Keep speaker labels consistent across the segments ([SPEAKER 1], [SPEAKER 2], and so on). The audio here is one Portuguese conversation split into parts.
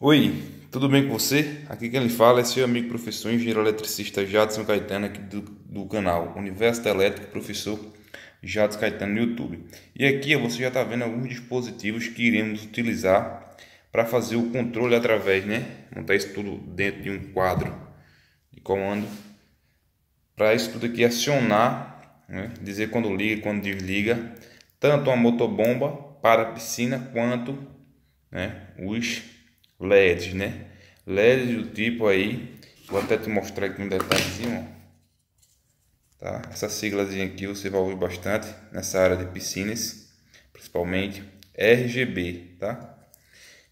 [SPEAKER 1] Oi, tudo bem com você? Aqui quem lhe fala é seu amigo professor engenheiro eletricista Jadson Caetano aqui do, do canal Universo Elétrico Professor Jadson Caetano no YouTube. E aqui você já está vendo alguns dispositivos que iremos utilizar para fazer o controle através, né? Montar isso tudo dentro de um quadro de comando. Para isso tudo aqui acionar, né? dizer quando liga, quando desliga, tanto a motobomba para a piscina quanto né? os LEDs, né? LEDs do tipo aí, vou até te mostrar aqui um detalhezinho, tá? Essa siglazinha aqui você vai ouvir bastante nessa área de piscinas, principalmente RGB, tá?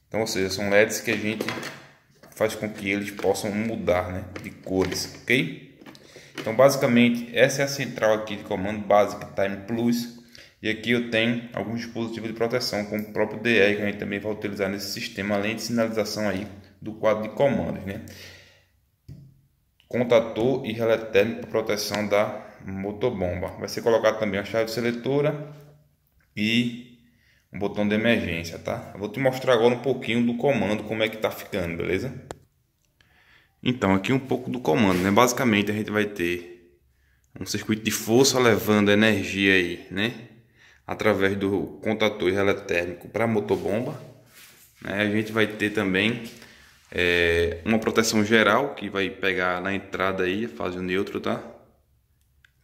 [SPEAKER 1] Então, ou seja, são LEDs que a gente faz com que eles possam mudar, né, de cores, ok? Então, basicamente, essa é a central aqui de comando Basic Time Plus, e aqui eu tenho alguns dispositivos de proteção, como o próprio DR, que a gente também vai utilizar nesse sistema, além de sinalização aí do quadro de comandos, né? Contator e relé térmico para proteção da motobomba. Vai ser colocado também a chave seletora e um botão de emergência, tá? Eu vou te mostrar agora um pouquinho do comando, como é que tá ficando, beleza? Então, aqui um pouco do comando, né? Basicamente a gente vai ter um circuito de força levando energia aí, né? através do contator térmico para motobomba. Né? A gente vai ter também é, uma proteção geral que vai pegar na entrada aí, fase neutro, tá?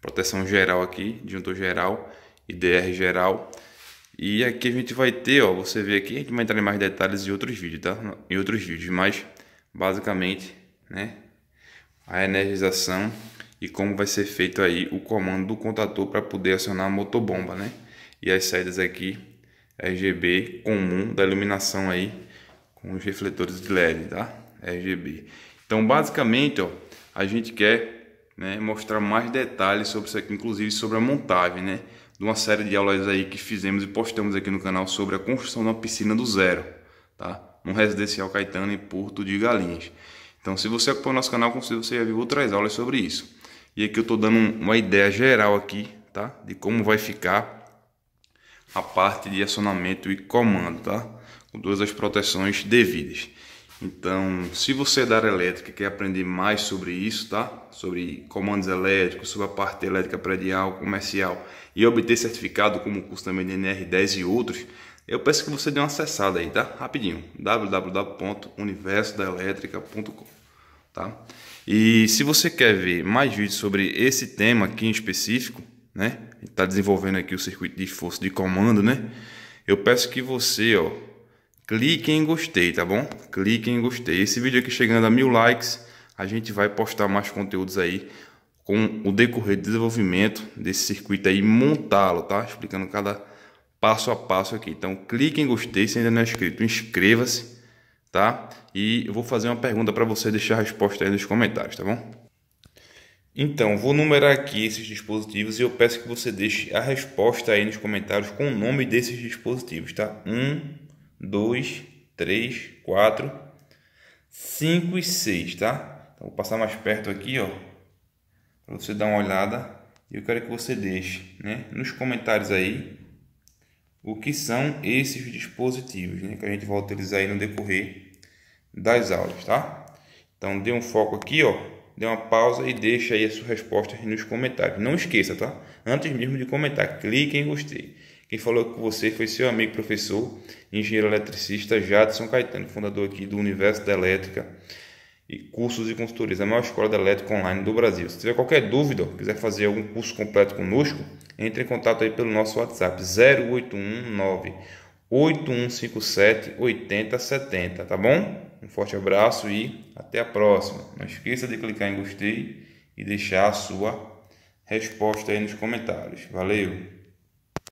[SPEAKER 1] Proteção geral aqui, disjuntor geral, IDR geral. E aqui a gente vai ter, ó, você vê aqui, a gente vai entrar em mais detalhes em outros vídeos, tá? Em outros vídeos, mas basicamente, né? A energização e como vai ser feito aí o comando do contator para poder acionar a motobomba, né? e as saídas aqui RGB comum da iluminação aí com os refletores de LED, tá? RGB. Então, basicamente, ó, a gente quer né, mostrar mais detalhes sobre isso aqui, inclusive sobre a montagem, né? De uma série de aulas aí que fizemos e postamos aqui no canal sobre a construção de uma piscina do zero, tá? Um residencial Caetano em Porto de Galinhas. Então, se você acompanha o nosso canal, com certeza você já viu outras aulas sobre isso. E aqui eu estou dando uma ideia geral aqui, tá? De como vai ficar a parte de acionamento e comando, tá? Com todas as proteções devidas. Então, se você é da área elétrica quer aprender mais sobre isso, tá? Sobre comandos elétricos, sobre a parte elétrica predial, comercial e obter certificado como o curso também de NR10 e outros, eu peço que você dê uma acessada aí, tá? Rapidinho, www.universodaelétrica.com, tá? E se você quer ver mais vídeos sobre esse tema aqui em específico, né? está desenvolvendo aqui o circuito de força de comando, né? Eu peço que você, ó, clique em gostei, tá bom? Clique em gostei. Esse vídeo aqui chegando a mil likes, a gente vai postar mais conteúdos aí com o decorrer do desenvolvimento desse circuito aí, montá-lo, tá? Explicando cada passo a passo aqui. Então, clique em gostei se ainda não é inscrito, inscreva-se, tá? E eu vou fazer uma pergunta para você deixar a resposta aí nos comentários, tá bom? Então, vou numerar aqui esses dispositivos e eu peço que você deixe a resposta aí nos comentários com o nome desses dispositivos, tá? 1, 2, 3, 4, 5 e 6, tá? Então, vou passar mais perto aqui, ó, para você dar uma olhada. E eu quero que você deixe, né, nos comentários aí o que são esses dispositivos, né, que a gente vai utilizar aí no decorrer das aulas, tá? Então, dê um foco aqui, ó, dê uma pausa e deixe aí as suas respostas nos comentários. Não esqueça, tá? Antes mesmo de comentar, clique em gostei. Quem falou com você foi seu amigo professor, engenheiro eletricista Jadson Caetano, fundador aqui do Universo da Elétrica e Cursos e Consultorias, a maior escola da elétrica online do Brasil. Se tiver qualquer dúvida, ou quiser fazer algum curso completo conosco, entre em contato aí pelo nosso WhatsApp 0819 8157 8070, tá bom? Um forte abraço e até a próxima. Não esqueça de clicar em gostei e deixar a sua resposta aí nos comentários. Valeu!